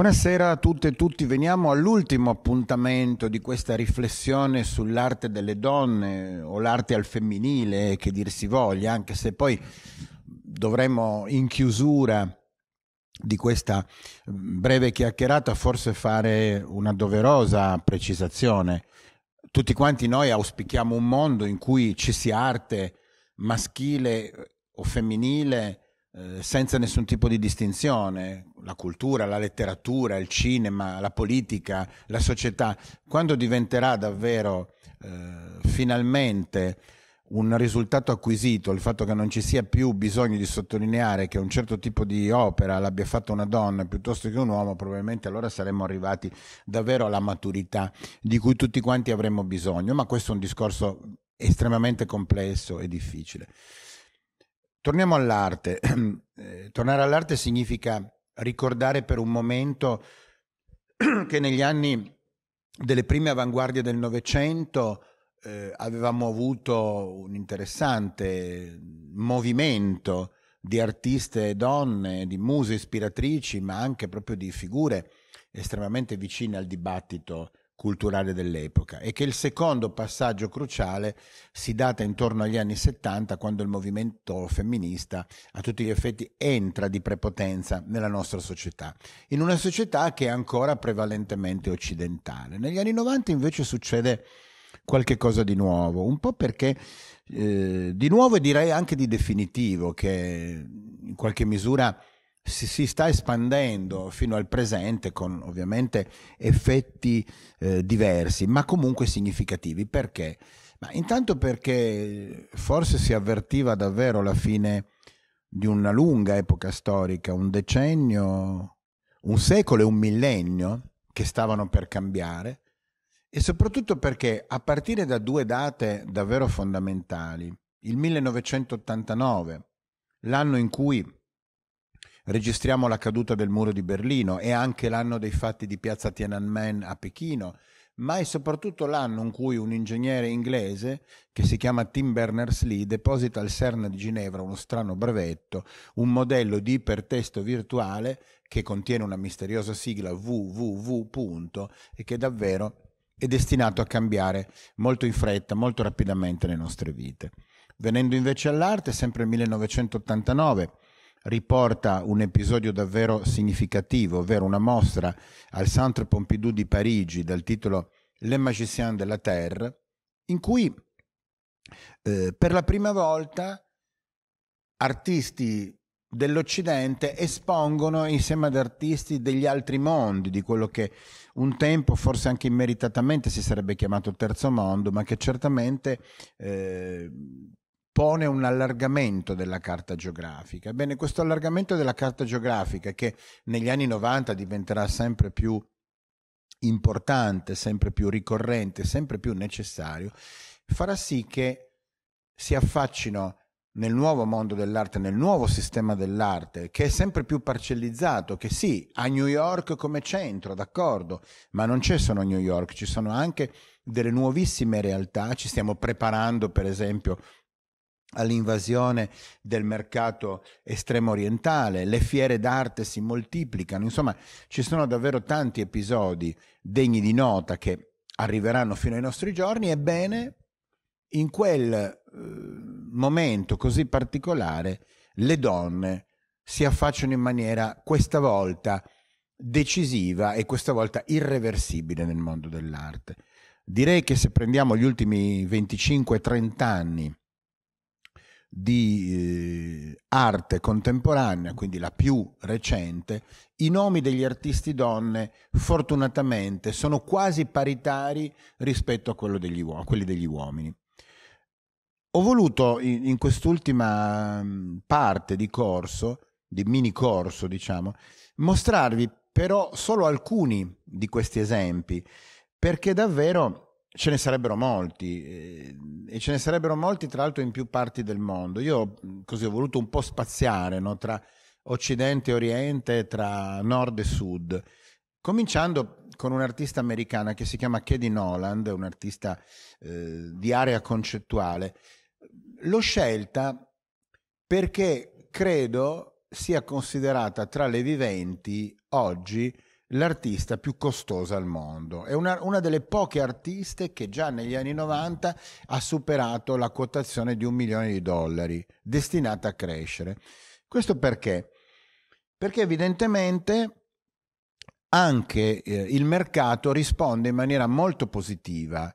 Buonasera a tutte e tutti, veniamo all'ultimo appuntamento di questa riflessione sull'arte delle donne o l'arte al femminile, che dir si voglia, anche se poi dovremmo in chiusura di questa mm, breve chiacchierata forse fare una doverosa precisazione. Tutti quanti noi auspichiamo un mondo in cui ci sia arte maschile o femminile eh, senza nessun tipo di distinzione, la cultura, la letteratura, il cinema, la politica, la società, quando diventerà davvero eh, finalmente un risultato acquisito, il fatto che non ci sia più bisogno di sottolineare che un certo tipo di opera l'abbia fatta una donna piuttosto che un uomo, probabilmente allora saremmo arrivati davvero alla maturità di cui tutti quanti avremmo bisogno, ma questo è un discorso estremamente complesso e difficile. Torniamo all'arte. Eh, tornare all'arte significa ricordare per un momento che negli anni delle prime avanguardie del Novecento eh, avevamo avuto un interessante movimento di artiste e donne, di muse ispiratrici, ma anche proprio di figure estremamente vicine al dibattito culturale dell'epoca e che il secondo passaggio cruciale si data intorno agli anni 70 quando il movimento femminista a tutti gli effetti entra di prepotenza nella nostra società, in una società che è ancora prevalentemente occidentale. Negli anni 90 invece succede qualche cosa di nuovo, un po' perché eh, di nuovo e direi anche di definitivo che in qualche misura si, si, sta espandendo fino al presente con ovviamente effetti eh, diversi, ma comunque significativi. Perché? Ma intanto perché forse si avvertiva davvero la fine di una lunga epoca storica, un decennio, un secolo e un millennio che stavano per cambiare e soprattutto perché a partire da due date davvero fondamentali, il 1989, l'anno in cui registriamo la caduta del muro di Berlino e anche l'anno dei fatti di piazza Tiananmen a Pechino, ma è soprattutto l'anno in cui un ingegnere inglese che si chiama Tim Berners-Lee deposita al CERN di Ginevra uno strano brevetto, un modello di ipertesto virtuale che contiene una misteriosa sigla www. e che davvero è destinato a cambiare molto in fretta, molto rapidamente le nostre vite. Venendo invece all'arte, sempre il 1989, riporta un episodio davvero significativo, ovvero una mostra al Centre Pompidou di Parigi dal titolo Le Magicien de la Terre, in cui eh, per la prima volta artisti dell'Occidente espongono insieme ad artisti degli altri mondi, di quello che un tempo forse anche immeritatamente si sarebbe chiamato terzo mondo, ma che certamente eh, pone un allargamento della carta geografica. Ebbene, questo allargamento della carta geografica, che negli anni 90 diventerà sempre più importante, sempre più ricorrente, sempre più necessario, farà sì che si affaccino nel nuovo mondo dell'arte, nel nuovo sistema dell'arte, che è sempre più parcellizzato, che sì, a New York come centro, d'accordo, ma non c'è solo New York, ci sono anche delle nuovissime realtà, ci stiamo preparando per esempio all'invasione del mercato estremo orientale, le fiere d'arte si moltiplicano, insomma ci sono davvero tanti episodi degni di nota che arriveranno fino ai nostri giorni, ebbene in quel eh, momento così particolare le donne si affacciano in maniera questa volta decisiva e questa volta irreversibile nel mondo dell'arte. Direi che se prendiamo gli ultimi 25-30 anni di eh, arte contemporanea, quindi la più recente, i nomi degli artisti donne fortunatamente sono quasi paritari rispetto a, degli uo- a quelli degli uomini. Ho voluto in, in quest'ultima mm, parte di corso, di mini corso diciamo, mostrarvi però solo alcuni di questi esempi, perché davvero Ce ne sarebbero molti eh, e ce ne sarebbero molti tra l'altro in più parti del mondo. Io così ho voluto un po' spaziare no? tra Occidente e Oriente, tra Nord e Sud, cominciando con un'artista americana che si chiama Katie Noland, un'artista eh, di area concettuale. L'ho scelta perché credo sia considerata tra le viventi oggi l'artista più costosa al mondo. È una, una, delle poche artiste che già negli anni 90 ha superato la quotazione di un milione di dollari, destinata a crescere. Questo perché? Perché evidentemente anche eh, il mercato risponde in maniera molto positiva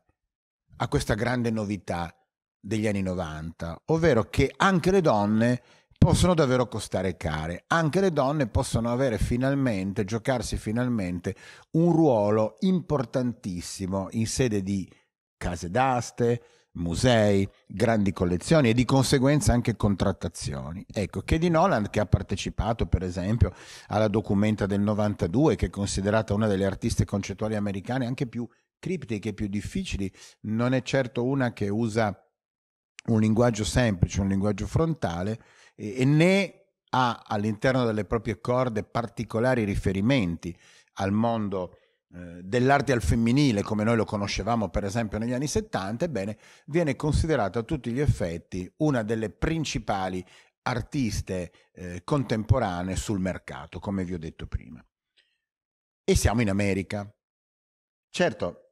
a questa grande novità degli anni 90, ovvero che anche le donne possono davvero costare care. Anche le donne possono avere finalmente, giocarsi finalmente un ruolo importantissimo in sede di case d'aste, musei, grandi collezioni e di conseguenza anche contrattazioni. Ecco, che di Nolan che ha partecipato per esempio alla documenta del 92 che è considerata una delle artiste concettuali americane anche più criptiche, più difficili, non è certo una che usa un linguaggio semplice, un linguaggio frontale, e, e né ha all'interno delle proprie corde particolari riferimenti al mondo eh, dell'arte al femminile come noi lo conoscevamo per esempio negli anni 70, ebbene viene considerata a tutti gli effetti una delle principali artiste eh, contemporanee sul mercato, come vi ho detto prima. E siamo in America. Certo,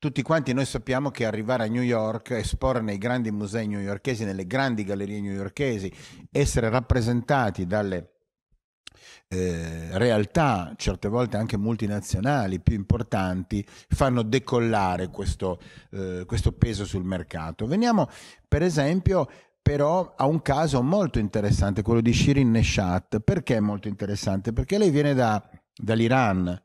tutti quanti noi sappiamo che arrivare a New York, esporre nei grandi musei newyorkesi, nelle grandi gallerie newyorkesi, essere rappresentati dalle eh, realtà, certe volte anche multinazionali più importanti, fanno decollare questo, eh, questo peso sul mercato. Veniamo per esempio però a un caso molto interessante, quello di Shirin Neshat. Perché è molto interessante? Perché lei viene da, dall'Iran,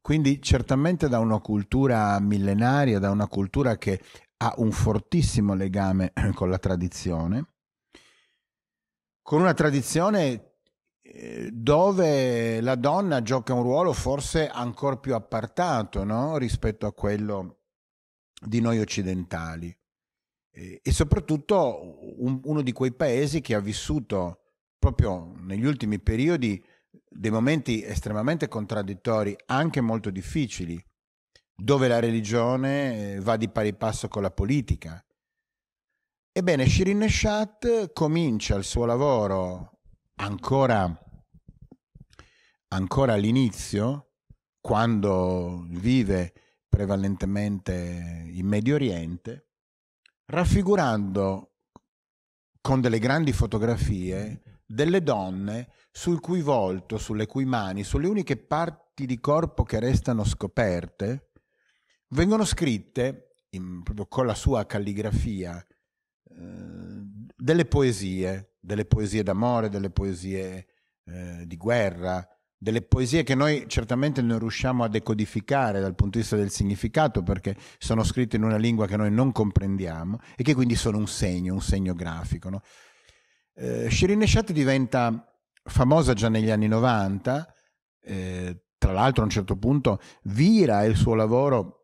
quindi certamente da una cultura millenaria, da una cultura che ha un fortissimo legame con la tradizione, con una tradizione eh, dove la donna gioca un ruolo forse ancora più appartato no? rispetto a quello di noi occidentali e soprattutto uno di quei paesi che ha vissuto proprio negli ultimi periodi dei momenti estremamente contraddittori, anche molto difficili, dove la religione eh, va di pari passo con la politica. Ebbene, Shirin Neshat comincia il suo lavoro ancora, ancora all'inizio, quando vive prevalentemente in Medio Oriente, raffigurando con delle grandi fotografie delle donne sul cui volto, sulle cui mani, sulle uniche parti di corpo che restano scoperte, vengono scritte, in, proprio con la sua calligrafia, eh, delle poesie, delle poesie d'amore, delle poesie eh, di guerra, delle poesie che noi certamente non riusciamo a decodificare dal punto di vista del significato perché sono scritte in una lingua che noi non comprendiamo e che quindi sono un segno, un segno grafico. No? Eh, diventa famosa già negli anni 90, eh, tra l'altro a un certo punto vira il suo lavoro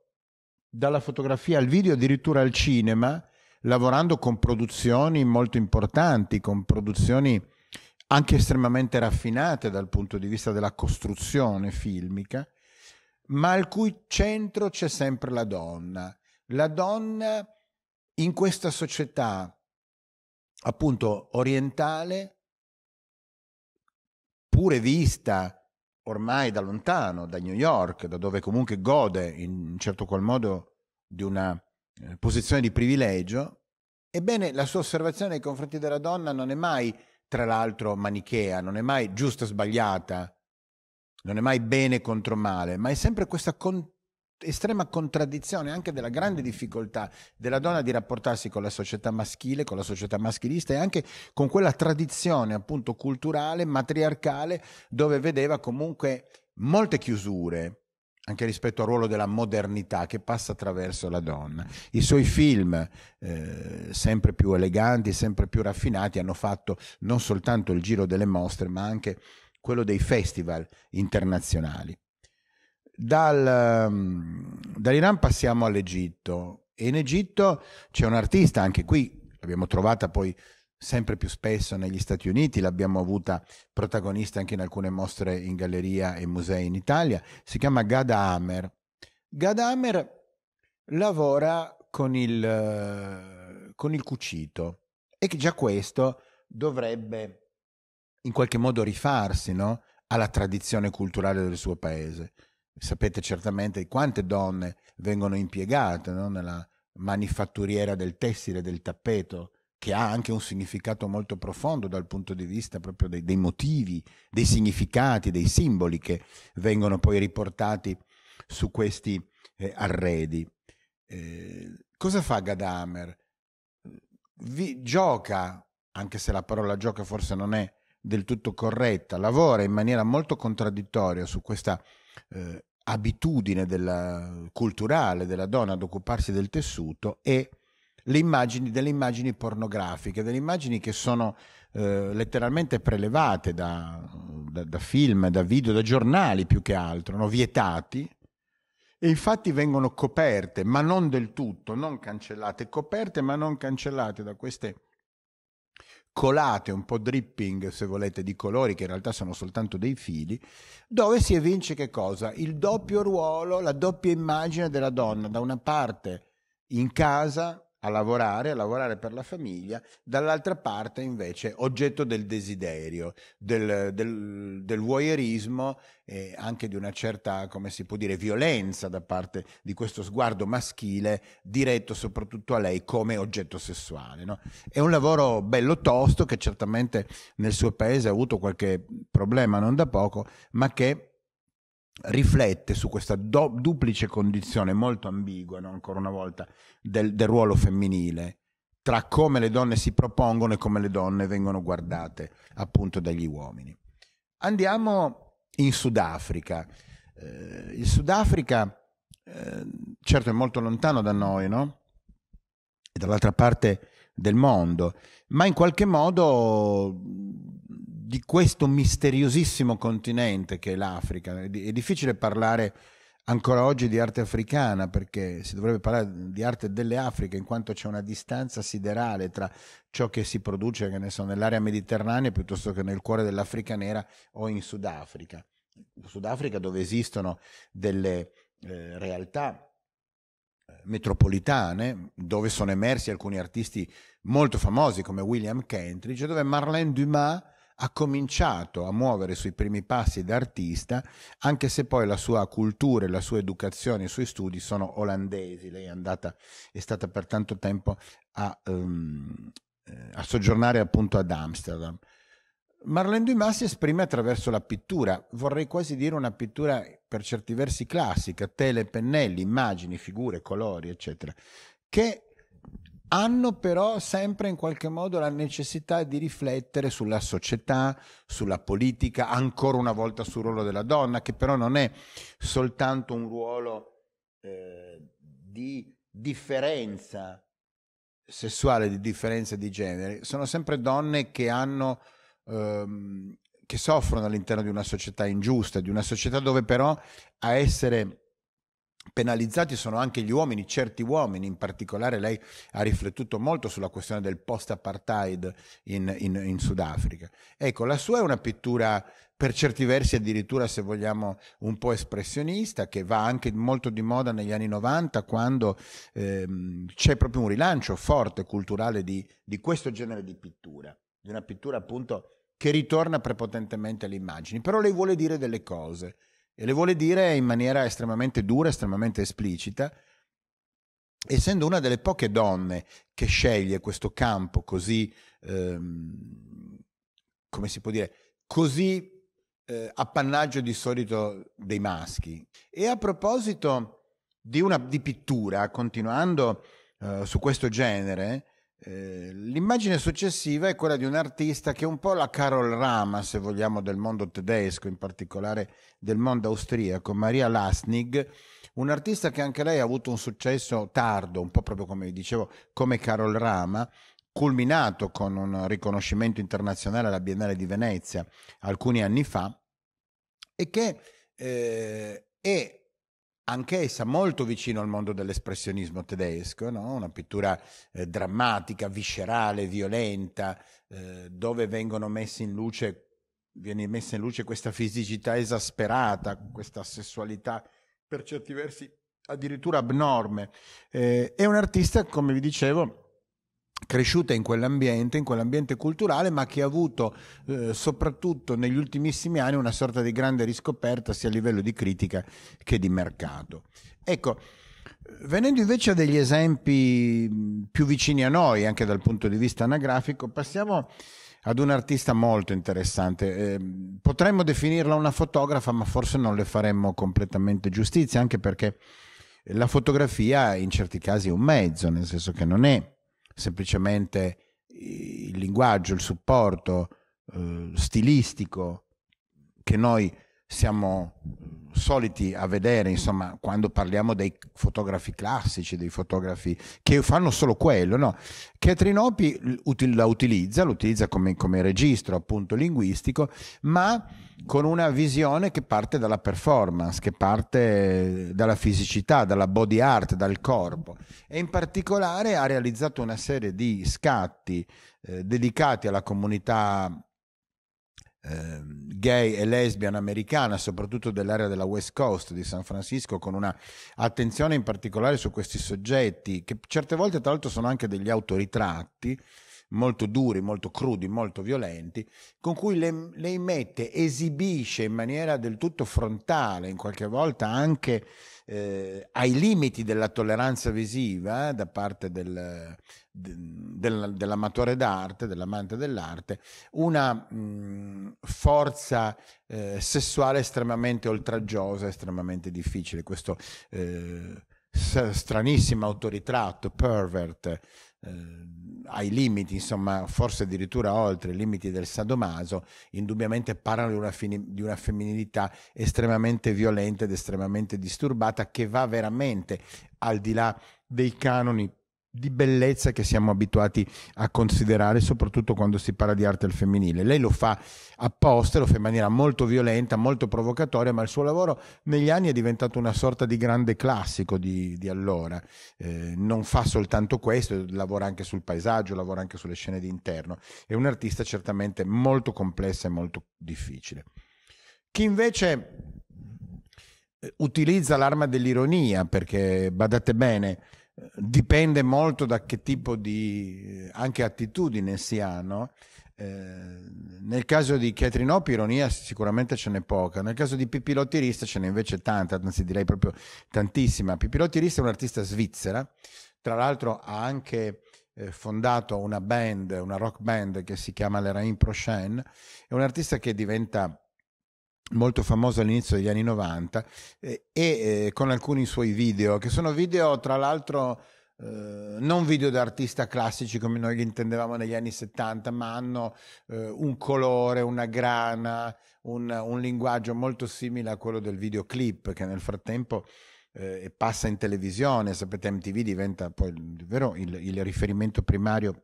dalla fotografia al video, addirittura al cinema, lavorando con produzioni molto importanti, con produzioni anche estremamente raffinate dal punto di vista della costruzione filmica, ma al cui centro c'è sempre la donna. La donna in questa società appunto orientale pure vista ormai da lontano, da New York, da dove comunque gode in certo qual modo di una eh, posizione di privilegio, ebbene la sua osservazione nei confronti della donna non è mai, tra l'altro, manichea, non è mai giusta o sbagliata, non è mai bene contro male, ma è sempre questa con- estrema contraddizione anche della grande difficoltà della donna di rapportarsi con la società maschile, con la società maschilista e anche con quella tradizione appunto culturale, matriarcale, dove vedeva comunque molte chiusure anche rispetto al ruolo della modernità che passa attraverso la donna. I suoi film, eh, sempre più eleganti, sempre più raffinati, hanno fatto non soltanto il giro delle mostre, ma anche quello dei festival internazionali. Dal, ehm, Dall'Iran passiamo all'Egitto e in Egitto c'è un artista, anche qui l'abbiamo trovata poi sempre più spesso negli Stati Uniti, l'abbiamo avuta protagonista anche in alcune mostre in galleria e musei in Italia, si chiama Gada Hammer. Gada Hammer lavora con il, con il cucito e che già questo dovrebbe in qualche modo rifarsi no? alla tradizione culturale del suo paese sapete certamente quante donne vengono impiegate no? nella manifatturiera del tessile, del tappeto, che ha anche un significato molto profondo dal punto di vista proprio dei, dei motivi, dei significati, dei simboli che vengono poi riportati su questi eh, arredi. Eh, cosa fa Gadamer? Vi, gioca, anche se la parola gioca forse non è del tutto corretta, lavora in maniera molto contraddittoria su questa eh, abitudine della, culturale della donna ad occuparsi del tessuto e le immagini, delle immagini pornografiche, delle immagini che sono eh, letteralmente prelevate da, da, da, film, da video, da giornali più che altro, no? vietati, e infatti vengono coperte, ma non del tutto, non cancellate, coperte ma non cancellate da queste colate, un po' dripping se volete di colori che in realtà sono soltanto dei fili, dove si evince che cosa? Il doppio ruolo, la doppia immagine della donna, da una parte in casa a lavorare, a lavorare per la famiglia, dall'altra parte invece oggetto del desiderio, del, del, del voyeurismo e anche di una certa, come si può dire, violenza da parte di questo sguardo maschile diretto soprattutto a lei come oggetto sessuale. No? È un lavoro bello tosto che certamente nel suo paese ha avuto qualche problema non da poco, ma che riflette su questa do, duplice condizione molto ambigua, no? ancora una volta, del, del, ruolo femminile tra come le donne si propongono e come le donne vengono guardate appunto dagli uomini. Andiamo in Sudafrica. Eh, il Sudafrica eh, certo è molto lontano da noi, no? E dall'altra parte del mondo, ma in qualche modo di questo misteriosissimo continente che è l'Africa. È, difficile parlare ancora oggi di arte africana perché si dovrebbe parlare di arte delle Afriche in quanto c'è una distanza siderale tra ciò che si produce, che ne so, nell'area mediterranea piuttosto che nel cuore dell'Africa nera o in Sudafrica. Sudafrica dove esistono delle eh, realtà eh, metropolitane dove sono emersi alcuni artisti molto famosi come William Kentridge, dove Marlene Dumas ha cominciato a muovere sui primi passi da artista, anche se poi la sua cultura, la sua educazione, i suoi studi sono olandesi. Lei è, andata, è stata per tanto tempo a, um, a soggiornare appunto ad Amsterdam. Marlene Dumas si esprime attraverso la pittura, vorrei quasi dire una pittura per certi versi classica, tele, pennelli, immagini, figure, colori, eccetera, che hanno però sempre in qualche modo la necessità di riflettere sulla società, sulla politica, ancora una volta sul ruolo della donna, che però non è soltanto un ruolo eh, di differenza sessuale, di differenza di genere. Sono sempre donne che hanno... Ehm, che soffrono all'interno di una società ingiusta, di una società dove però a essere penalizzati sono anche gli uomini, certi uomini, in particolare lei ha riflettuto molto sulla questione del post-apartheid in, in, in Sudafrica. Ecco, la sua è una pittura per certi versi addirittura se vogliamo un po' espressionista, che va anche molto di moda negli anni 90 quando ehm, c'è proprio un rilancio forte culturale di, di questo genere di pittura, di una pittura appunto che ritorna prepotentemente alle immagini, però lei vuole dire delle cose e le vuole dire in maniera estremamente dura, estremamente esplicita, essendo una delle poche donne che sceglie questo campo così, ehm, come si può dire, così eh, appannaggio di solito dei maschi. E a proposito di, una, di pittura, continuando eh, su questo genere, eh, l'immagine successiva è quella di un artista che è un po' la Carol Rama, se vogliamo, del mondo tedesco, in particolare del mondo austriaco, Maria Lasnig, un artista che anche lei ha avuto un successo tardo, un po' proprio come dicevo, come Carol Rama, culminato con un riconoscimento internazionale alla Biennale di Venezia alcuni anni fa e che eh, è anch'essa molto vicino al mondo dell'espressionismo tedesco, no? una pittura eh, drammatica, viscerale, violenta, eh, dove vengono messe in luce, viene messa in luce questa fisicità esasperata, questa sessualità per certi versi addirittura abnorme. Eh, è un artista, come vi dicevo, cresciuta in quell'ambiente, in quell'ambiente culturale, ma che ha avuto eh, soprattutto negli ultimissimi anni una sorta di grande riscoperta sia a livello di critica che di mercato. Ecco, venendo invece a degli esempi mm, più vicini a noi, anche dal punto di vista anagrafico, passiamo ad un artista molto interessante. Eh, potremmo definirla una fotografa, ma forse non le faremmo completamente giustizia, anche perché la fotografia in certi casi è un mezzo, nel senso che non è semplicemente eh, il linguaggio, il supporto eh, stilistico che noi siamo soliti a vedere, insomma, quando parliamo dei fotografi classici, dei fotografi che fanno solo quello, no? Catherine Opie la utilizza, l'utilizza come, come, registro appunto linguistico, ma con una visione che parte dalla performance, che parte dalla fisicità, dalla body art, dal corpo. E in particolare ha realizzato una serie di scatti eh, dedicati alla comunità Ehm, gay e lesbiana americana, soprattutto dell'area della West Coast di San Francisco, con una attenzione in particolare su questi soggetti, che certe volte tra l'altro sono anche degli autoritratti molto duri, molto crudi, molto violenti, con cui le, le mette, esibisce in maniera del tutto frontale, in qualche volta anche eh, ai limiti della tolleranza visiva eh, da parte del, de, del, dell'amatore d'arte, dell'amante dell'arte, una mh, forza eh, sessuale estremamente oltraggiosa, estremamente difficile. Questo eh, stranissimo autoritratto, pervert eh, ai limiti, insomma, forse addirittura oltre i limiti del sadomaso, indubbiamente parlano di una, fini, di una femminilità estremamente violenta ed estremamente disturbata che va veramente al di là dei canoni di bellezza che siamo abituati a considerare, soprattutto quando si parla di arte al femminile. Lei lo fa apposta, lo fa in maniera molto violenta, molto provocatoria, ma il suo lavoro negli anni è diventato una sorta di grande classico di, di allora. Eh, non fa soltanto questo, lavora anche sul paesaggio, lavora anche sulle scene di interno. È un artista certamente molto complessa e molto difficile. Chi invece eh, utilizza l'arma dell'ironia, perché badate bene, dipende molto da che tipo di anche attitudine si hanno. Eh, nel caso di Chietrinoppi ironia sicuramente ce n'è poca, nel caso di Pippi Tirista ce n'è invece tanta, anzi direi proprio tantissima. Pippi Tirista è artista svizzera, tra l'altro ha anche eh, fondato una band, una rock band che si chiama Le Rain Prochain, è un artista che diventa molto famoso all'inizio degli anni 90 eh, e eh, con alcuni suoi video che sono video tra l'altro eh, non video da artista classici come noi li intendevamo negli anni 70 ma hanno eh, un colore, una grana, un, un, linguaggio molto simile a quello del videoclip che nel frattempo eh, passa in televisione, sapete MTV diventa poi il, il riferimento primario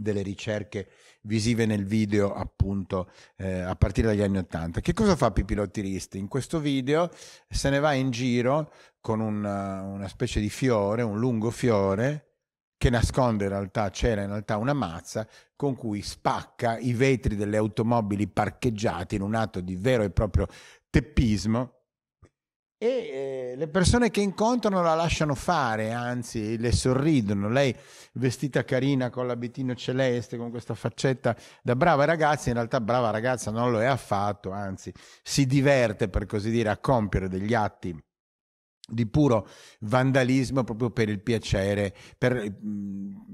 delle ricerche visive nel video appunto eh, a partire dagli anni 80. Che cosa fa Pipino Tiristi? In questo video se ne va in giro con una, eh, una specie di fiore, un lungo fiore che nasconde in realtà, c'era in realtà una mazza con cui spacca i vetri delle automobili parcheggiate in un atto di vero e proprio teppismo e eh, le persone che incontrano la lasciano fare, anzi le sorridono. Lei vestita carina con l'abitino celeste, con questa faccetta da brava ragazza, in realtà brava ragazza non lo è affatto, anzi si diverte per così dire a compiere degli atti di puro vandalismo proprio per il piacere, per,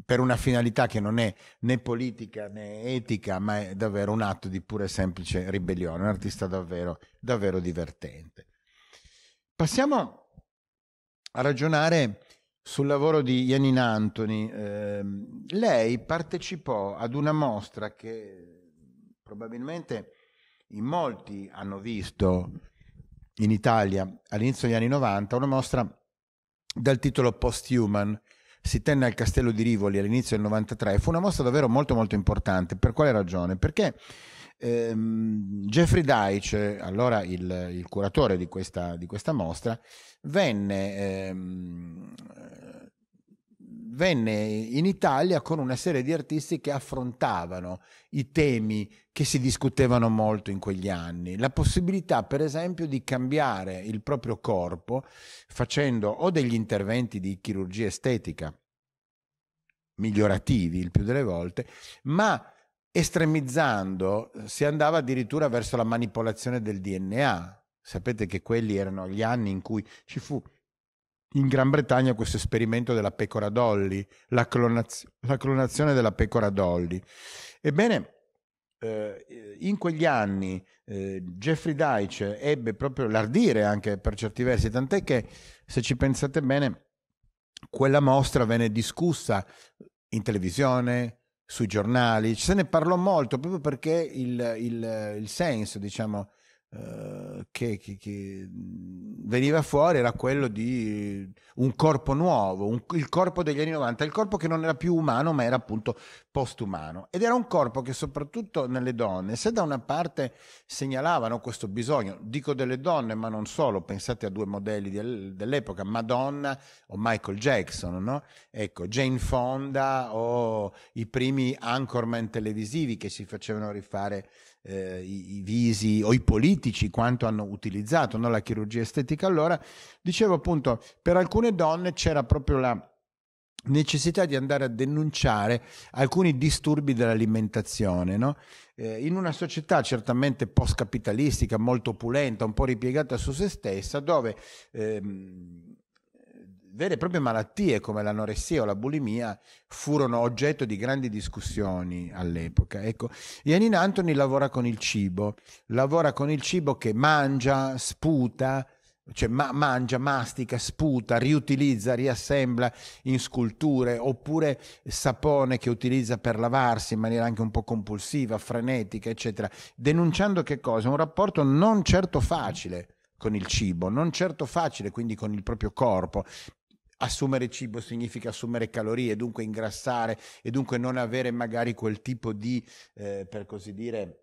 per, una finalità che non è né politica né etica, ma è davvero un atto di pura e semplice ribellione, un artista davvero, davvero divertente. Passiamo a ragionare sul lavoro di Janine Anthony. Eh, lei partecipò ad una mostra che probabilmente in molti hanno visto in Italia all'inizio degli anni 90, una mostra dal titolo Post-Human. Si tenne al Castello di Rivoli all'inizio del 93. Fu una mostra davvero molto molto importante. Per quale ragione? Perché ehm, Jeffrey Deitch, allora il, il curatore di questa, di questa, mostra, venne, ehm, venne in Italia con una serie di artisti che affrontavano i temi che si discutevano molto in quegli anni, la possibilità per esempio di cambiare il proprio corpo facendo o degli interventi di chirurgia estetica migliorativi il più delle volte, ma estremizzando si andava addirittura verso la manipolazione del DNA. Sapete che quelli erano gli anni in cui ci fu in Gran Bretagna questo esperimento della pecora Dolly, la, clonaz- la clonazione della pecora Dolly. Ebbene, eh, in quegli anni eh, Jeffrey Deitch ebbe proprio l'ardire anche per certi versi, tant'è che se ci pensate bene, quella mostra venne discussa in televisione, sui giornali, se ne parlò molto proprio perché il, il, il senso, diciamo, eh, che, che, che, veniva fuori era quello di un corpo nuovo, un, il corpo degli anni 90, il corpo che non era più umano ma era appunto postumano ed era un corpo che soprattutto nelle donne, se da una parte segnalavano questo bisogno, dico delle donne ma non solo, pensate a due modelli di, dell'epoca, Madonna o Michael Jackson, no? ecco, Jane Fonda o i primi anchorman televisivi che si facevano rifare eh, i, i, visi o i politici quanto hanno utilizzato no? la chirurgia estetica allora, dicevo appunto, per alcune donne c'era proprio la necessità di andare a denunciare alcuni disturbi dell'alimentazione. No? Eh, in una società certamente post-capitalistica, molto opulenta, un po' ripiegata su se stessa, dove... Ehm, vere e proprie malattie come l'anoressia o la bulimia furono oggetto di grandi discussioni all'epoca. Ecco, Ianin Anthony lavora con il cibo, lavora con il cibo che mangia, sputa, cioè ma- mangia, mastica, sputa, riutilizza, riassembla in sculture, oppure sapone che utilizza per lavarsi in maniera anche un po' compulsiva, frenetica, eccetera, denunciando che cosa? Un rapporto non certo facile con il cibo, non certo facile quindi con il proprio corpo, assumere cibo significa assumere calorie, dunque ingrassare e dunque non avere magari quel tipo di, eh, per così dire,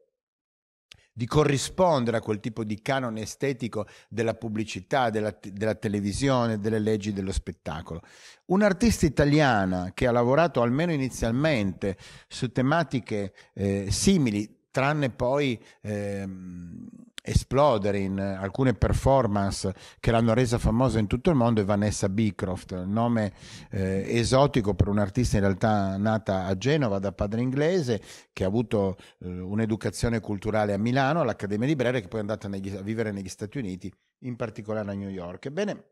di corrispondere a quel tipo di canone estetico della pubblicità, della, della, televisione, delle leggi dello spettacolo. Un'artista italiana che ha lavorato almeno inizialmente su tematiche eh, simili, tranne poi... Ehm, esplodere in eh, alcune performance che l'hanno resa famosa in tutto il mondo è Vanessa Beecroft, nome eh, esotico per un'artista in realtà nata a Genova da padre inglese che ha avuto eh, un'educazione culturale a Milano, all'Accademia di Brera che poi è andata negli, a vivere negli Stati Uniti, in particolare a New York. Ebbene,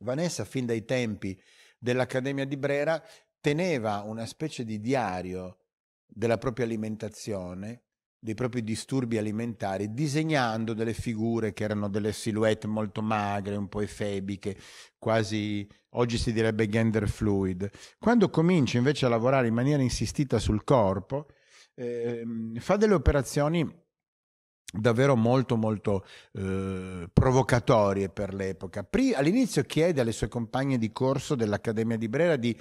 Vanessa fin dai tempi dell'Accademia di Brera teneva una specie di diario della propria alimentazione dei propri disturbi alimentari disegnando delle figure che erano delle silhouette molto magre, un po' efebiche, quasi oggi si direbbe gender fluid. Quando comincia invece a lavorare in maniera insistita sul corpo, eh, fa delle operazioni davvero molto molto eh, provocatorie per l'epoca. Pri- all'inizio chiede alle sue compagne di corso dell'Accademia di Brera di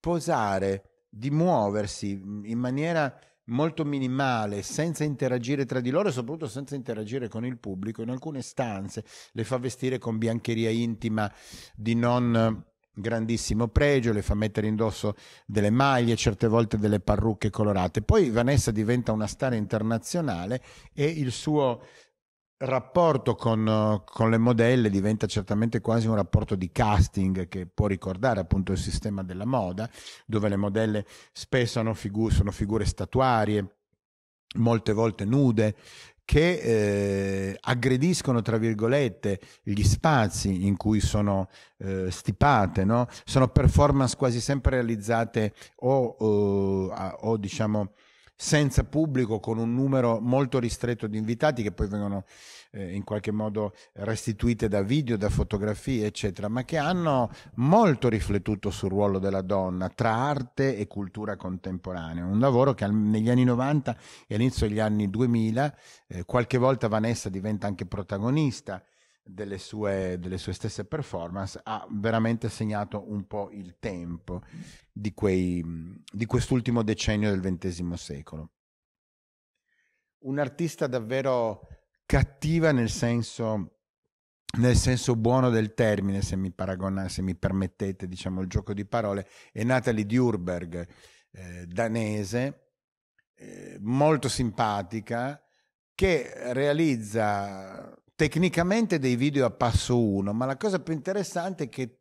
posare, di muoversi mm, in maniera molto minimale, senza interagire tra di loro e soprattutto senza interagire con il pubblico. In alcune stanze le fa vestire con biancheria intima di non eh, grandissimo pregio, le fa mettere indosso delle maglie, certe volte delle parrucche colorate. Poi Vanessa diventa una star internazionale e il suo rapporto con, con, le modelle diventa certamente quasi un rapporto di casting che può ricordare appunto il sistema della moda, dove le modelle spesso sono, figu- sono figure statuarie, molte volte nude, che eh, aggrediscono, tra virgolette, gli spazi in cui sono eh, stipate, no? sono performance quasi sempre realizzate o, o, o diciamo senza pubblico, con un numero molto ristretto di invitati che poi vengono eh, in qualche modo restituite da video, da fotografie, eccetera, ma che hanno molto riflettuto sul ruolo della donna tra arte e cultura contemporanea. Un lavoro che negli anni 90 e all'inizio degli anni 2000, eh, qualche volta Vanessa diventa anche protagonista delle sue, delle sue stesse performance, ha veramente segnato un po' il tempo di, quei, di quest'ultimo decennio del XX secolo. Un artista davvero cattiva nel senso, nel senso buono del termine, se mi, paragona, se mi permettete diciamo, il gioco di parole, è Natalie Dürberg, eh, danese, eh, molto simpatica, che realizza tecnicamente dei video a passo 1, ma la cosa più interessante è che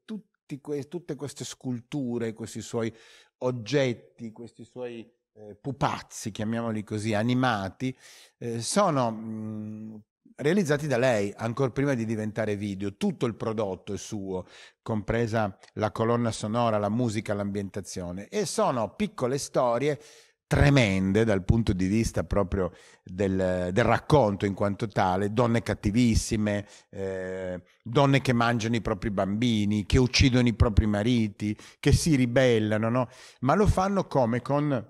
que- tutte queste sculture, questi suoi oggetti, questi suoi eh, pupazzi, chiamiamoli così, animati, eh, sono mh, mm, realizzati da lei ancora prima di diventare video. Tutto il prodotto è suo, compresa la colonna sonora, la musica, l'ambientazione. E sono piccole storie tremende dal punto di vista proprio del, del racconto in quanto tale, donne cattivissime, eh, donne che mangiano i propri bambini, che uccidono i propri mariti, che si ribellano, no? ma lo fanno come? Con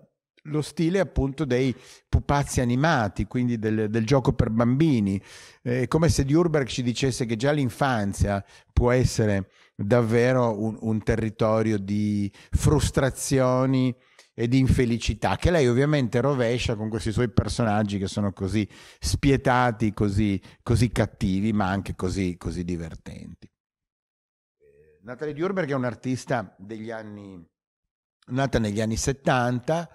lo stile appunto dei pupazzi animati, quindi del, del gioco per bambini. eh, come se Dürberg ci dicesse che già l'infanzia può essere davvero un, un territorio di frustrazioni e di infelicità, che lei ovviamente rovescia con questi suoi personaggi che sono così spietati, così, così cattivi, ma anche così, così divertenti. Eh, Natalie Dürberg è un'artista degli anni, nata negli anni 70,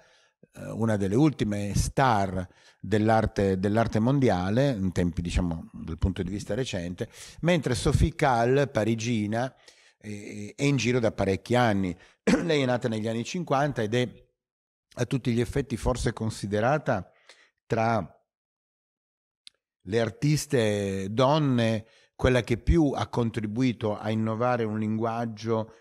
eh, una delle ultime star dell'arte, dell'arte, mondiale, in tempi diciamo dal punto di vista recente, mentre Sophie Kahl, parigina, eh, è in giro da parecchi anni. Lei è nata negli anni 50 ed è a tutti gli effetti forse considerata tra le artiste donne quella che più ha contribuito a innovare un linguaggio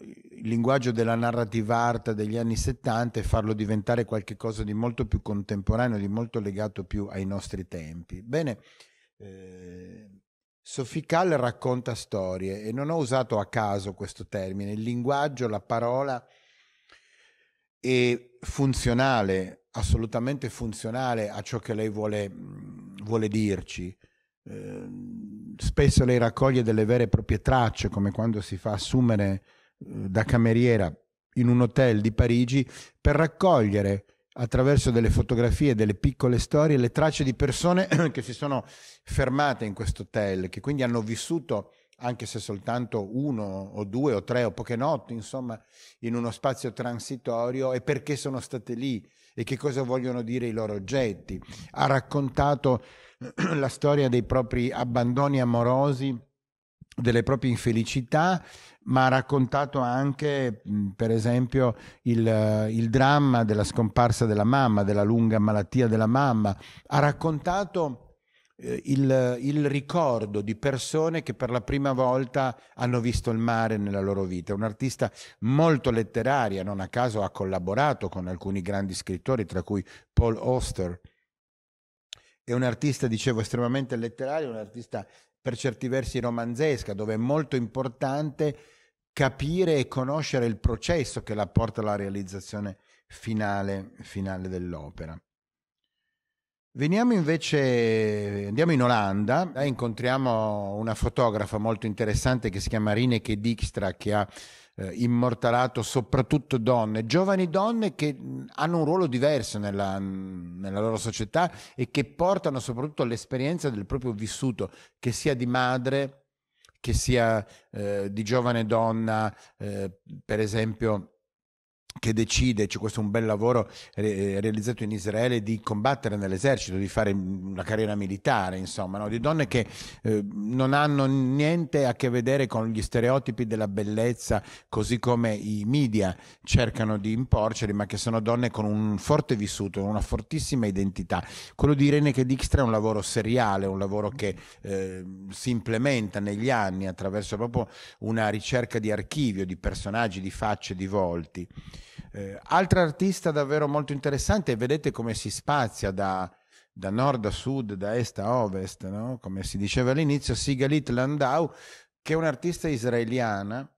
il linguaggio della narrativa art degli anni 70 e farlo diventare qualcosa di molto più contemporaneo, di molto legato più ai nostri tempi. Bene, eh, Sophie Kahl racconta storie e non ho usato a caso questo termine, il linguaggio, la parola e funzionale, assolutamente funzionale a ciò che lei vuole, vuole dirci. Eh, spesso lei raccoglie delle vere e proprie tracce, come quando si fa assumere eh, da cameriera in un hotel di Parigi per raccogliere attraverso delle fotografie, delle piccole storie, le tracce di persone che si sono fermate in questo hotel, che quindi hanno vissuto anche se soltanto uno o due o tre o poche notti, insomma, in uno spazio transitorio e perché sono state lì e che cosa vogliono dire i loro oggetti. Ha raccontato la storia dei propri abbandoni amorosi, delle proprie infelicità, ma ha raccontato anche, mm, per esempio, il, eh, il dramma della scomparsa della mamma, della lunga malattia della mamma. Ha raccontato eh, il, il, ricordo di persone che per la prima volta hanno visto il mare nella loro vita. Un artista molto letteraria, non a caso ha collaborato con alcuni grandi scrittori, tra cui Paul Auster. È un artista, dicevo, estremamente letterario, un artista per certi versi romanzesca, dove è molto importante capire e conoscere il processo che la porta alla realizzazione finale, finale dell'opera. Veniamo invece, andiamo in Olanda e eh, incontriamo una fotografa molto interessante che si chiama Rineke Dijkstra che ha eh, immortalato soprattutto donne, giovani donne che hanno un ruolo diverso nella, nella loro società e che portano soprattutto all'esperienza del proprio vissuto, che sia di madre, che sia eh, di giovane donna, eh, per esempio che decide, c'è questo un bel lavoro re, eh, realizzato in Israele, di combattere nell'esercito, di fare una carriera militare, insomma, no? di donne che eh, non hanno niente a che vedere con gli stereotipi della bellezza, così come i media cercano di imporceli, ma che sono donne con un forte vissuto, una fortissima identità. Quello di Irene che Dijkstra è un lavoro seriale, un lavoro che eh, si implementa negli anni attraverso proprio una ricerca di archivio, di personaggi, di facce, di volti. Eh, altra artista davvero molto interessante, vedete come si spazia da, da nord a sud, da est a ovest, no? come si diceva all'inizio, Sigalit Landau, che è un'artista israeliana.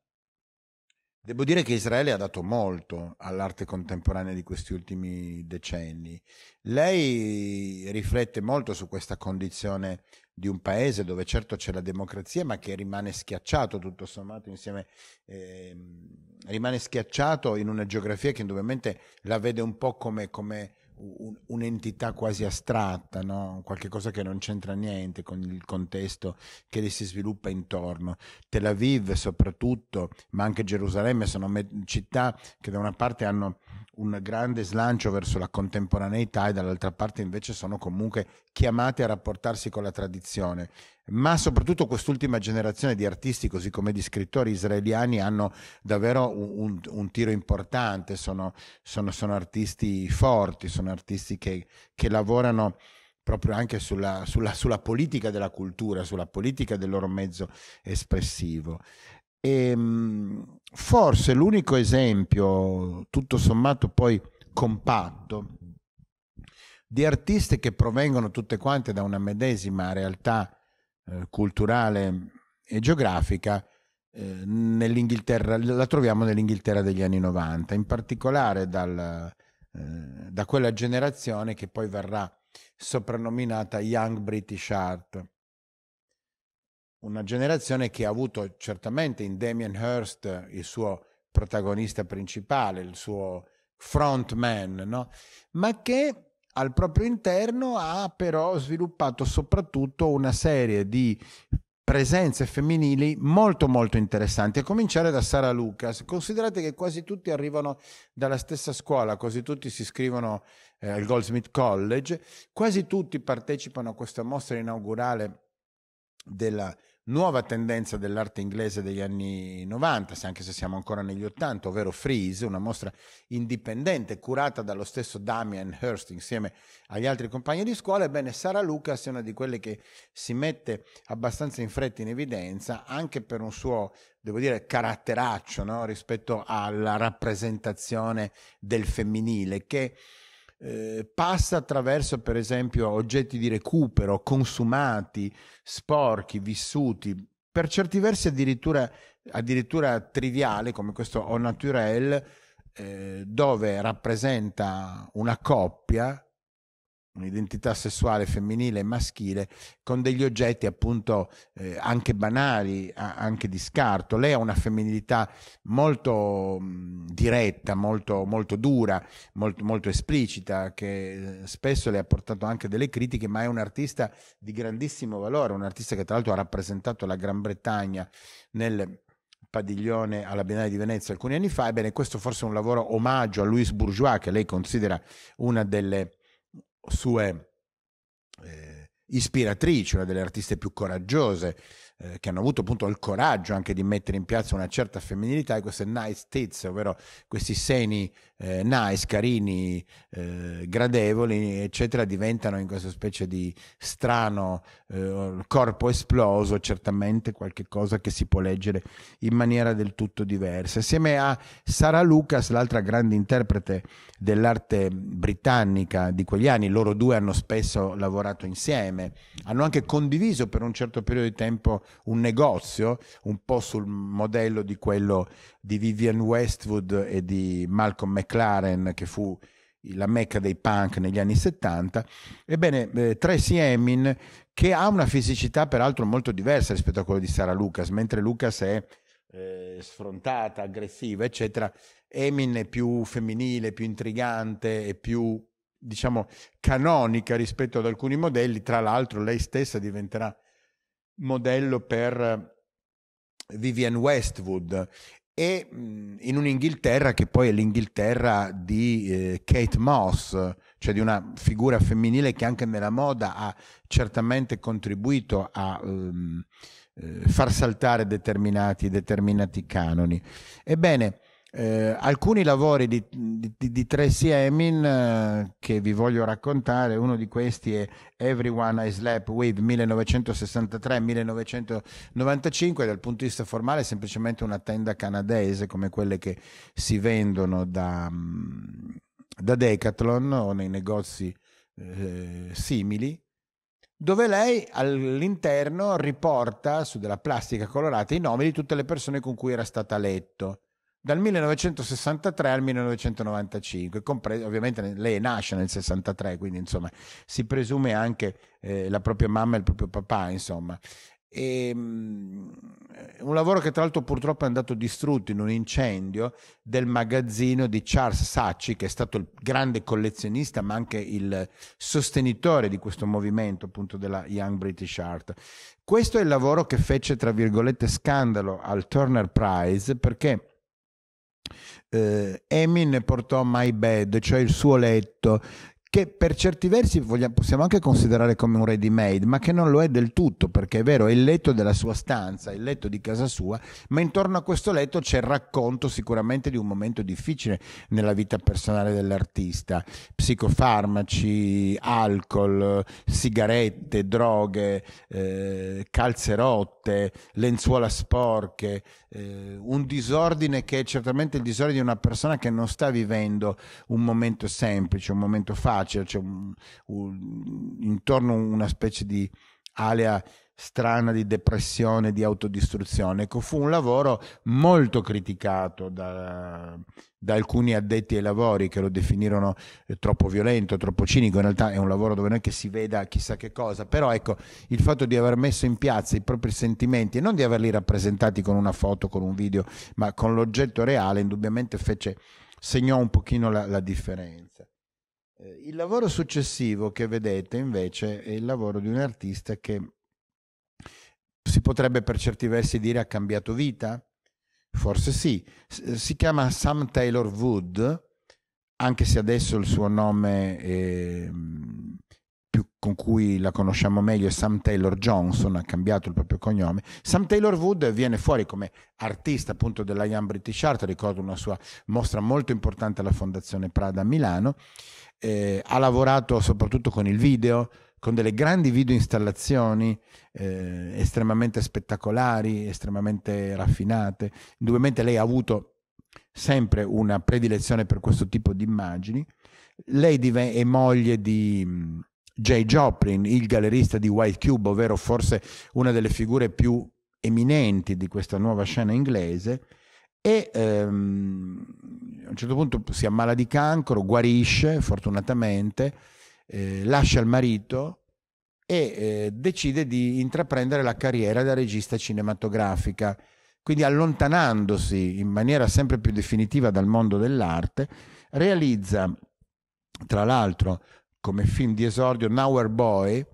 Devo dire che Israele ha dato molto all'arte contemporanea di questi ultimi decenni. Lei riflette molto su questa condizione di un paese dove certo c'è la democrazia, ma che rimane schiacciato tutto sommato insieme, eh, rimane schiacciato in una geografia che indubbiamente la vede un po' come, come un, un'entità quasi astratta, no? qualcosa che non c'entra niente con il contesto che le si sviluppa intorno. Tel Aviv soprattutto, ma anche Gerusalemme sono città che da una parte hanno un grande slancio verso la contemporaneità e dall'altra parte invece sono comunque chiamate a rapportarsi con la tradizione. Ma soprattutto quest'ultima generazione di artisti, così come di scrittori israeliani, hanno davvero un, un, un tiro importante, sono, sono, sono, artisti forti, sono artisti che, che lavorano proprio anche sulla, sulla, sulla, politica della cultura, sulla politica del loro mezzo espressivo. E, ehm, forse l'unico esempio, tutto sommato poi compatto, di artiste che provengono tutte quante da una medesima realtà eh, culturale e geografica, eh, nell'Inghilterra, la troviamo nell'Inghilterra degli anni 90, in particolare dal, eh, da quella generazione che poi verrà soprannominata Young British Art una generazione che ha avuto certamente in Damien Hearst il suo protagonista principale, il suo frontman, no? ma che al proprio interno ha però sviluppato soprattutto una serie di presenze femminili molto molto interessanti, a cominciare da Sara Lucas. Considerate che quasi tutti arrivano dalla stessa scuola, quasi tutti si iscrivono eh, al Goldsmith College, quasi tutti partecipano a questa mostra inaugurale della nuova tendenza dell'arte inglese degli anni 90, anche se siamo ancora negli 80, ovvero Freeze, una mostra indipendente curata dallo stesso Damien Hurst insieme agli altri compagni di scuola, ebbene Sara Lucas è una di quelle che si mette abbastanza in fretta in evidenza anche per un suo, devo dire, caratteraccio no? rispetto alla rappresentazione del femminile che eh, passa attraverso per esempio oggetti di recupero, consumati, sporchi, vissuti, per certi versi addirittura, addirittura triviale come questo O Naturel, eh, dove rappresenta una coppia un'identità sessuale femminile e maschile con degli oggetti appunto eh, anche banali, anche di scarto. Lei ha una femminilità molto mh, mm, diretta, molto, molto dura, molto, molto, esplicita, che eh, spesso le ha portato anche delle critiche, ma è un artista di grandissimo valore, un artista che tra l'altro ha rappresentato la Gran Bretagna nel padiglione alla Biennale di Venezia alcuni anni fa. Ebbene, questo forse è un lavoro omaggio a Louise Bourgeois, che lei considera una delle sue eh, ispiratrici, una delle artiste più coraggiose eh, che hanno avuto appunto il coraggio anche di mettere in piazza una certa femminilità e queste nice tits, ovvero questi seni eh, nice, carini, eh, gradevoli, eccetera, diventano in questa specie di strano eh, corpo esploso, certamente qualcosa che si può leggere in maniera del tutto diversa. Assieme a Sara Lucas, l'altra grande interprete dell'arte britannica di quegli anni, loro due hanno spesso lavorato insieme, hanno anche condiviso per un certo periodo di tempo un negozio, un po' sul modello di quello di Vivian Westwood e di Malcolm McLaren, che fu la mecca dei punk negli anni 70. Ebbene, eh, Tracy Emin, che ha una fisicità peraltro molto diversa rispetto a quella di Sara Lucas, mentre Lucas è eh, sfrontata, aggressiva, eccetera, Emin è più femminile, più intrigante, e più, diciamo, canonica rispetto ad alcuni modelli. Tra l'altro, lei stessa diventerà modello per eh, Vivian Westwood e in un'Inghilterra che poi è l'Inghilterra di eh, Kate Moss, cioè di una figura femminile che anche nella moda ha certamente contribuito a ehm, eh, far saltare determinati, determinati canoni. Ebbene, eh, alcuni lavori di, di, di Tracy Emin eh, che vi voglio raccontare, uno di questi è Everyone I Slap With 1963-1995, dal punto di vista formale è semplicemente una tenda canadese come quelle che si vendono da, mm, da Decathlon o nei negozi eh, simili dove lei all'interno riporta su della plastica colorata i nomi di tutte le persone con cui era stata letto dal 1963 al 1995, compreso, ovviamente lei nasce nel 63, quindi insomma si presume anche eh, la propria mamma e il proprio papà, insomma. E, um, un lavoro che tra l'altro purtroppo è andato distrutto in un incendio del magazzino di Charles Sacci, che è stato il grande collezionista ma anche il sostenitore di questo movimento appunto della Young British Art. Questo è il lavoro che fece tra virgolette scandalo al Turner Prize perché eh, Emin portò My Bed, cioè il suo letto, che per certi versi vogliamo, possiamo anche considerare come un ready made, ma che non lo è del tutto, perché è vero, è il letto della sua stanza, il letto di casa sua, ma intorno a questo letto c'è il racconto sicuramente di un momento difficile nella vita personale dell'artista, psicofarmaci, alcol, sigarette, droghe, eh, calze rotte, lenzuola sporche, eh, un disordine che è certamente il disordine di una persona che non sta vivendo un momento semplice, un momento facile pace, cioè un, un, intorno a una specie di alea strana di depressione, di autodistruzione. Ecco, fu un lavoro molto criticato da, da alcuni addetti ai lavori che lo definirono eh, troppo violento, troppo cinico. In realtà è un lavoro dove non è che si veda chissà che cosa, però ecco, il fatto di aver messo in piazza i propri sentimenti e non di averli rappresentati con una foto, con un video, ma con l'oggetto reale, indubbiamente fece, segnò un pochino la, la differenza. Eh, il lavoro successivo che vedete invece è il lavoro di un artista che si potrebbe per certi versi dire ha cambiato vita, forse sì, eh, si chiama Sam Taylor Wood, anche se adesso il suo nome è, mm, con cui la conosciamo meglio è Sam Taylor Johnson, ha cambiato il proprio cognome. Sam Taylor Wood viene fuori come artista appunto della Young British Art, ricordo una sua mostra molto importante alla Fondazione Prada a Milano eh, ha lavorato soprattutto con il video, con delle grandi video installazioni eh, estremamente spettacolari, estremamente raffinate. Indubbiamente lei ha avuto sempre una predilezione per questo tipo di immagini. Lei è moglie di mm, Jay Joplin, il gallerista di White Cube, ovvero forse una delle figure più eminenti di questa nuova scena inglese e ehm, a un certo punto si ammala di cancro, guarisce fortunatamente, eh, lascia il marito e eh, decide di intraprendere la carriera da regista cinematografica, quindi allontanandosi in maniera sempre più definitiva dal mondo dell'arte, realizza tra l'altro come film di esordio Now Boy,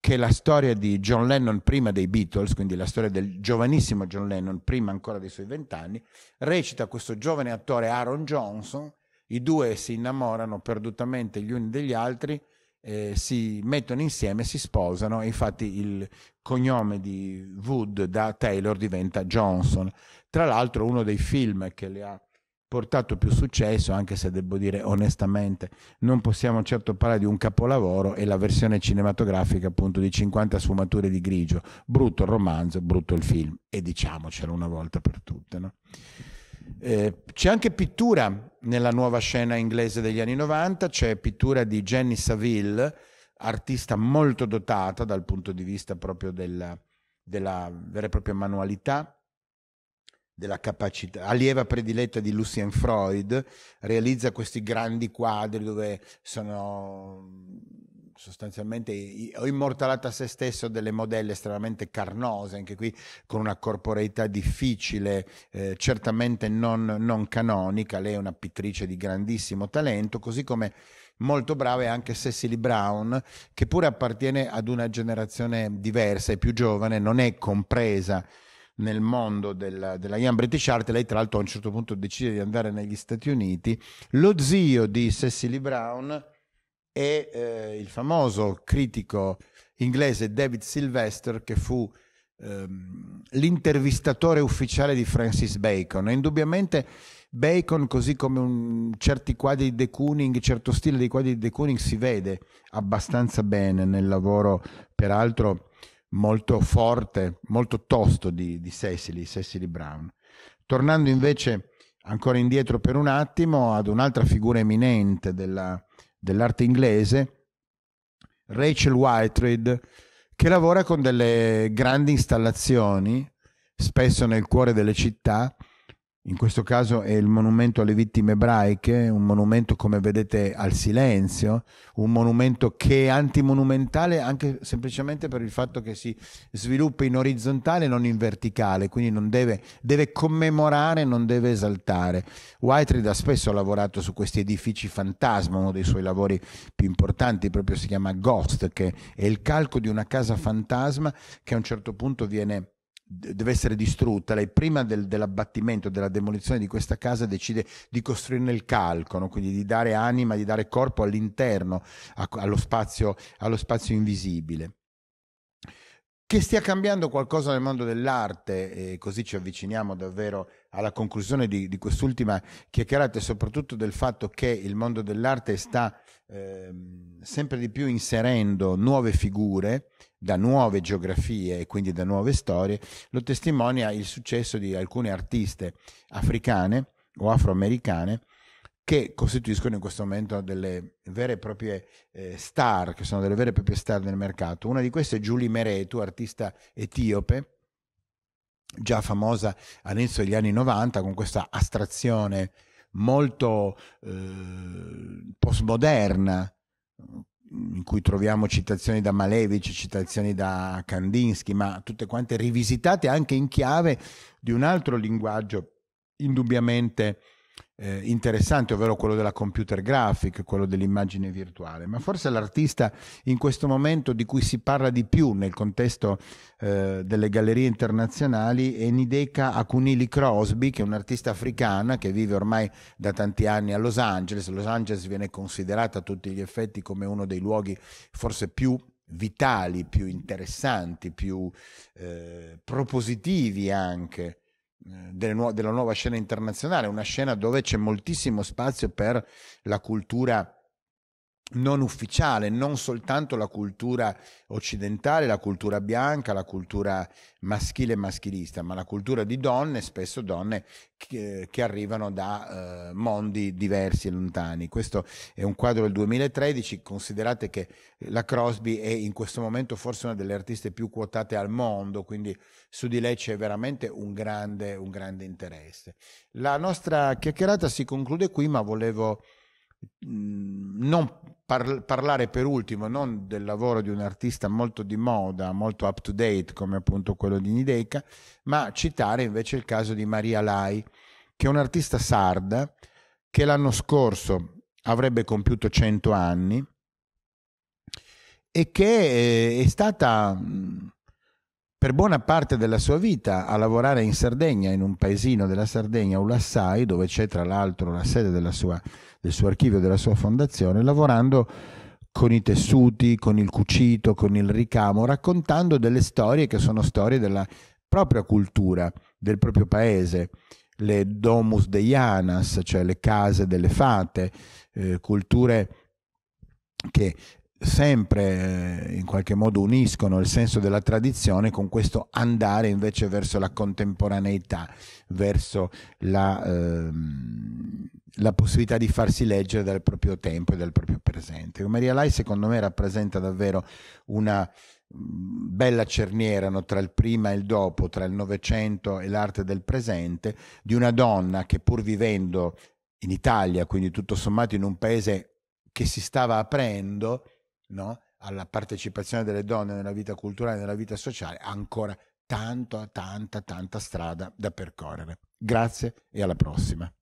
che la storia di John Lennon prima dei Beatles, quindi la storia del giovanissimo John Lennon prima ancora dei suoi vent'anni, recita questo giovane attore Aaron Johnson, i due si innamorano perdutamente gli uni degli altri, eh, si mettono insieme, si sposano e infatti il cognome di Wood da Taylor diventa Johnson. Tra l'altro uno dei film che le ha portato più successo, anche se devo dire onestamente non possiamo certo parlare di un capolavoro, è la versione cinematografica appunto di 50 sfumature di grigio, brutto il romanzo, brutto il film, e diciamocelo una volta per tutte. No? Eh, c'è anche pittura nella nuova scena inglese degli anni 90, c'è pittura di Jenny Saville, artista molto dotata dal punto di vista proprio della, della vera e propria manualità, della capacità, allieva prediletta di Lucien Freud, realizza questi grandi quadri dove sono sostanzialmente ho immortalato a se stesso delle modelle estremamente carnose, anche qui con una corporeità difficile, eh, certamente non, non, canonica, lei è una pittrice di grandissimo talento, così come molto brava è anche Cecily Brown, che pure appartiene ad una generazione diversa e più giovane, non è compresa nel mondo della, della Young British Art, lei tra l'altro a un certo punto decide di andare negli Stati Uniti. Lo zio di Cecily Brown è eh, il famoso critico inglese David Sylvester che fu ehm, l'intervistatore ufficiale di Francis Bacon e indubbiamente Bacon, così come un, certi quadri di De Kooning, certo stile dei quadri di De Kooning si vede abbastanza bene nel lavoro, peraltro molto forte, molto tosto di, di Cecily, Cecily Brown. Tornando invece ancora indietro per un attimo ad un'altra figura eminente della, dell'arte inglese, Rachel Whitehead, che lavora con delle grandi installazioni, spesso nel cuore delle città, in questo caso è il monumento alle vittime ebraiche, un monumento come vedete al silenzio, un monumento che è antimonumentale anche semplicemente per il fatto che si sviluppa in orizzontale e non in verticale, quindi non deve, deve commemorare, non deve esaltare. Whitehead ha spesso lavorato su questi edifici fantasma, uno dei suoi lavori più importanti proprio si chiama Ghost, che è il calco di una casa fantasma che a un certo punto viene deve essere distrutta, lei prima del, dell'abbattimento, della demolizione di questa casa decide di costruirne il calcolo, quindi di dare anima, di dare corpo all'interno, a, allo, spazio, allo spazio invisibile che stia cambiando qualcosa nel mondo dell'arte, e così ci avviciniamo davvero alla conclusione di, di quest'ultima chiacchierata e soprattutto del fatto che il mondo dell'arte sta eh, sempre di più inserendo nuove figure da nuove geografie e quindi da nuove storie, lo testimonia il successo di alcune artiste africane o afroamericane che costituiscono in questo momento delle vere e proprie eh, star, che sono delle vere e proprie star del mercato. Una di queste è Julie Meretu, artista etiope, già famosa all'inizio degli anni 90 con questa astrazione molto eh, postmoderna in cui troviamo citazioni da Malevich, citazioni da Kandinsky, ma tutte quante rivisitate anche in chiave di un altro linguaggio indubbiamente eh, interessante, ovvero quello della computer graphic, quello dell'immagine virtuale, ma forse l'artista in questo momento di cui si parla di più nel contesto eh, delle gallerie internazionali è Nideka Akunili Crosby, che è un'artista africana che vive ormai da tanti anni a Los Angeles. Los Angeles viene considerata a tutti gli effetti come uno dei luoghi forse più vitali, più interessanti, più eh, propositivi anche della nuova scena internazionale, una scena dove c'è moltissimo spazio per la cultura non ufficiale, non soltanto la cultura occidentale, la cultura bianca, la cultura maschile e maschilista, ma la cultura di donne, spesso donne che, che arrivano da eh, mondi diversi e lontani. Questo è un quadro del 2013, considerate che la Crosby è in questo momento forse una delle artiste più quotate al mondo, quindi su di lei c'è veramente un grande, un grande interesse. La nostra chiacchierata si conclude qui, ma volevo non par- parlare per ultimo non del lavoro di un artista molto di moda, molto up to date come appunto quello di Nideca, ma citare invece il caso di Maria Lai, che è un'artista sarda che l'anno scorso avrebbe compiuto 100 anni e che eh, è stata per buona parte della sua vita a lavorare in Sardegna, in un paesino della Sardegna, Ulassai, dove c'è tra l'altro la sede della sua del suo archivio, della sua fondazione, lavorando con i tessuti, con il cucito, con il ricamo, raccontando delle storie che sono storie della propria cultura, del proprio paese, le domus deianas, cioè le case delle fate, eh, culture che sempre eh, in qualche modo uniscono il senso della tradizione con questo andare invece verso la contemporaneità, verso la, ehm, la possibilità di farsi leggere dal proprio tempo e dal proprio presente. Maria Lai secondo me rappresenta davvero una mm, bella cerniera no, tra il prima e il dopo, tra il Novecento e l'arte del presente, di una donna che pur vivendo in Italia, quindi tutto sommato in un paese che si stava aprendo, no? alla partecipazione delle donne nella vita culturale e nella vita sociale, ancora tanta, tanta, tanta strada da percorrere. Grazie e alla prossima.